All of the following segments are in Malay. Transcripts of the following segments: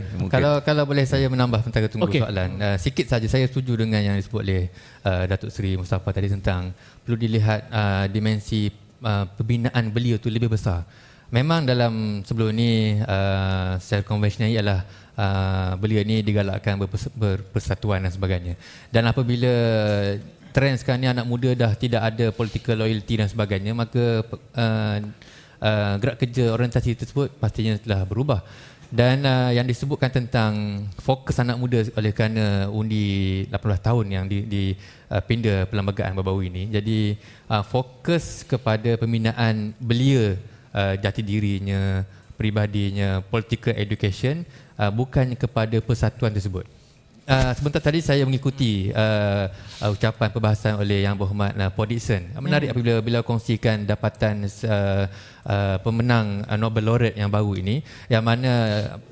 Eh, mungkin. Kalau kalau boleh saya menambah tentang tunggu okay. soalan. Uh, sikit saja saya setuju dengan yang disebut oleh uh, Datuk Seri Mustafa tadi tentang perlu dilihat uh, dimensi uh, pembinaan beliau itu lebih besar. Memang dalam sebelum ini uh, secara konvensional ialah uh, beliau ni digalakkan berpersatuan dan sebagainya. Dan apabila trend sekarang ni anak muda dah tidak ada political loyalty dan sebagainya maka uh, uh, gerak kerja orientasi tersebut pastinya telah berubah dan uh, yang disebutkan tentang fokus anak muda oleh kerana undi 18 tahun yang di, di uh, pindah perlembagaan baru-baru ini jadi uh, fokus kepada pembinaan belia uh, jati dirinya peribadinya political education uh, bukan kepada persatuan tersebut Ah, sebentar tadi saya mengikuti uh, uh, ucapan perbahasan oleh Yang Berhormat uh, Paul Dixon. Menarik hmm. apabila beliau kongsikan dapatan uh, uh, pemenang uh, Nobel Laureate yang baru ini yang mana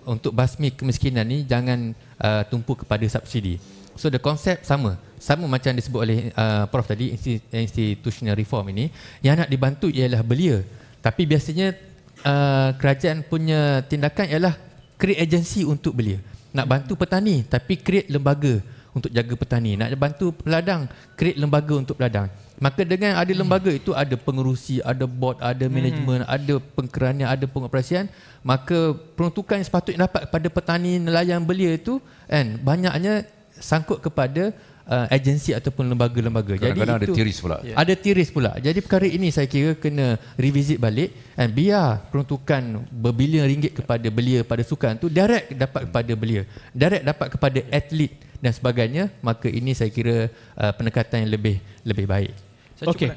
untuk basmi kemiskinan ini jangan uh, tumpu kepada subsidi. So the concept sama. Sama macam disebut oleh uh, Prof tadi institutional reform ini yang nak dibantu ialah belia. Tapi biasanya uh, kerajaan punya tindakan ialah create agency untuk belia. Nak bantu petani tapi create lembaga untuk jaga petani. Nak bantu peladang, create lembaga untuk peladang. Maka dengan ada hmm. lembaga itu ada pengerusi, ada board, ada hmm. management, hmm. ada pengkeranian, ada pengoperasian, maka peruntukan yang sepatutnya dapat kepada petani nelayan belia itu kan banyaknya sangkut kepada uh, agensi ataupun lembaga-lembaga. Kadang-kadang Jadi ada tiris pula. Yeah. Ada tiris pula. Jadi perkara ini saya kira kena revisit balik and biar peruntukan berbilion ringgit kepada belia pada sukan tu direct dapat hmm. kepada belia. Direct dapat kepada atlet dan sebagainya, maka ini saya kira uh, pendekatan yang lebih lebih baik. Okay.